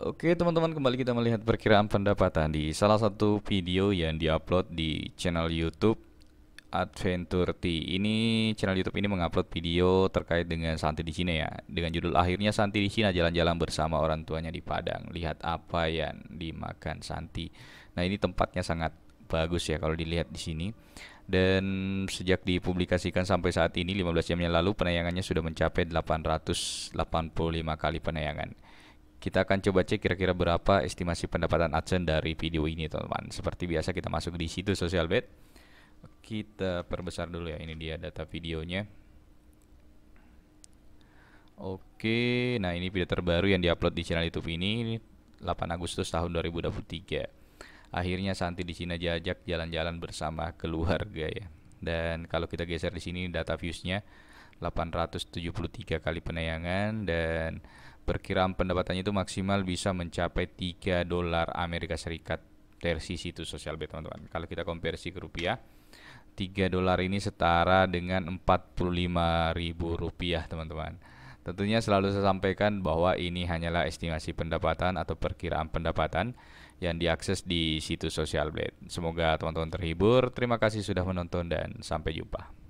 Oke teman-teman kembali kita melihat perkiraan pendapatan di salah satu video yang diupload di channel YouTube Adventure T. Ini channel YouTube ini mengupload video terkait dengan Santi di Cina ya. Dengan judul akhirnya Santi di Cina jalan-jalan bersama orang tuanya di Padang. Lihat apa yang dimakan Santi. Nah ini tempatnya sangat bagus ya kalau dilihat di sini. Dan sejak dipublikasikan sampai saat ini 15 jam yang lalu penayangannya sudah mencapai 885 kali penayangan. Kita akan coba cek kira-kira berapa estimasi pendapatan AdSense dari video ini, teman-teman. Seperti biasa kita masuk di situ Social Bet. Kita perbesar dulu ya, ini dia data videonya. Oke, nah ini video terbaru yang diupload di channel YouTube ini 8 Agustus tahun 2023. Akhirnya Santi di sini jajak jalan-jalan bersama keluarga ya. Dan kalau kita geser di sini data viewsnya 873 kali penayangan dan perkiraan pendapatannya itu maksimal bisa mencapai 3 dolar Amerika Serikat versi situs sosial Blade teman-teman. Kalau kita konversi ke rupiah, 3 dolar ini setara dengan 45 ribu rupiah teman-teman. Tentunya selalu saya sampaikan bahwa ini hanyalah estimasi pendapatan atau perkiraan pendapatan yang diakses di situs sosial Blade. Semoga teman-teman terhibur. Terima kasih sudah menonton dan sampai jumpa.